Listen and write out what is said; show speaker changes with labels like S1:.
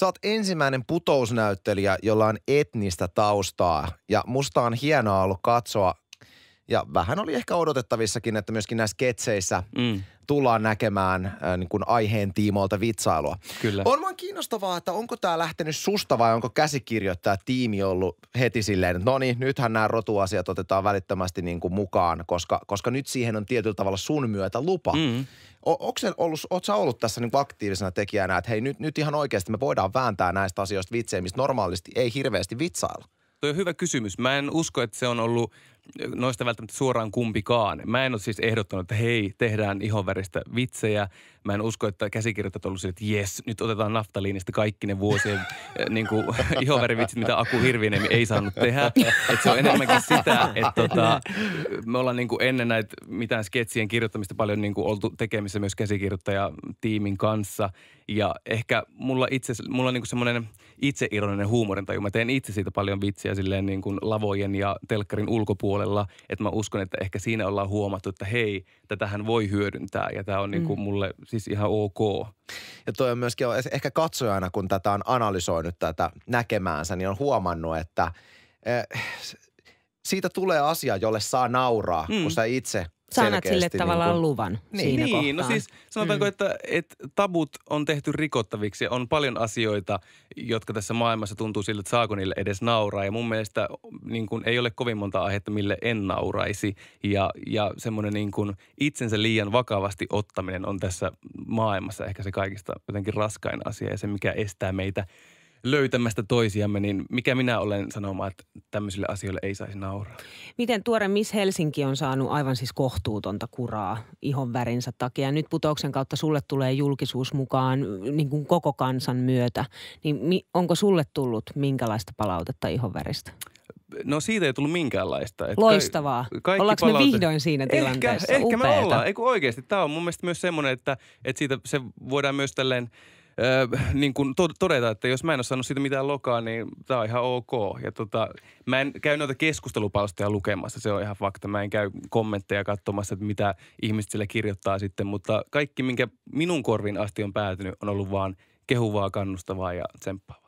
S1: Sä oot ensimmäinen putousnäyttelijä, jolla on etnistä taustaa ja musta on hienoa ollut katsoa ja vähän oli ehkä odotettavissakin, että myöskin näissä ketseissä mm tullaan näkemään äh, niin kuin aiheen tiimoilta vitsailua. Kyllä. On vaan kiinnostavaa, että onko tämä lähtenyt susta vai onko käsikirjoittaja tiimi ollut heti silleen, että no niin, nythän nämä rotuasiat otetaan välittömästi niin kuin mukaan, koska, koska nyt siihen on tietyllä tavalla sun myötä lupa. Mm. Oletko ollut, sä ollut tässä niin aktiivisena tekijänä, että hei nyt, nyt ihan oikeasti me voidaan vääntää näistä asioista vitsejä, mistä normaalisti ei hirveästi vitsailla?
S2: Tuo on hyvä kysymys. Mä en usko, että se on ollut – noista välttämättä suoraan kumpikaan. Mä en ole siis ehdottanut, että hei, tehdään ihonväristä vitsejä. Mä en usko, että käsikirjoittajat on ollut että jes, nyt otetaan naftaliinista kaikki ne vuosien eh, niin kuin, ihonvärivitsit, mitä Aku Hirvinen ei saanut tehdä. Et se on enemmänkin sitä, että tota, me ollaan niin kuin ennen näitä mitään sketsien kirjoittamista paljon niin kuin oltu tekemissä myös käsikirjoittajatiimin kanssa. Ja ehkä mulla itse, mulla on niin semmoinen itseironinen huumorintaju. Mä teen itse siitä paljon vitsiä silleen niin kuin lavojen ja telkkarin ulkopuolella puolella, että mä uskon, että ehkä siinä ollaan huomattu, että hei, tätähän
S1: voi hyödyntää ja tämä on niinku mm. niin kuin mulle siis ihan ok. Ja toi on myöskin, ehkä katsojana kun tätä on analysoinut tätä näkemäänsä, niin on huomannut, että eh, siitä tulee asia, jolle saa nauraa, mm. kun sä itse – sä annat sille tavallaan niin kuin... luvan niin, siinä Niin, no kohtaan. no siis sanotaanko,
S2: mm. että, että tabut on tehty rikottaviksi. On paljon asioita, jotka tässä maailmassa tuntuu siltä, että saako niille edes nauraa. Ja mun mielestä niin kuin, ei ole kovin monta aihetta, mille en nauraisi. Ja, ja semmoinen niin kuin itsensä liian vakavasti ottaminen on tässä maailmassa ehkä se kaikista jotenkin raskain asia ja se, mikä estää meitä – löytämästä toisiamme, niin mikä minä olen sanomaan, että tämmöisille asioille
S1: ei saisi nauraa. Miten tuore Miss Helsinki on saanut aivan siis kohtuutonta kuraa ihon värinsä takia. Nyt putouksen kautta sulle tulee julkisuus mukaan niin kuin koko kansan myötä. Niin onko sulle tullut minkälaista palautetta ihon väristä?
S2: No siitä ei tullut minkäänlaista. Että Loistavaa. Ka- Ollaanko palaute- me vihdoin
S1: siinä tilanteessa? Ehkä, ehkä me ollaan.
S2: Eiku oikeasti. Tämä on mun mielestä myös semmoinen, että, että siitä se voidaan myös tälleen – niin kuin todeta, että jos mä en ole saanut siitä mitään lokaa, niin tämä on ihan ok. Ja tota, mä en käy noita keskustelupalstoja lukemassa, se on ihan fakta. Mä en käy kommentteja katsomassa, että mitä ihmiset sillä kirjoittaa sitten, mutta kaikki, minkä minun korvin asti on päätynyt, on ollut vaan kehuvaa, kannustavaa ja tsemppaa.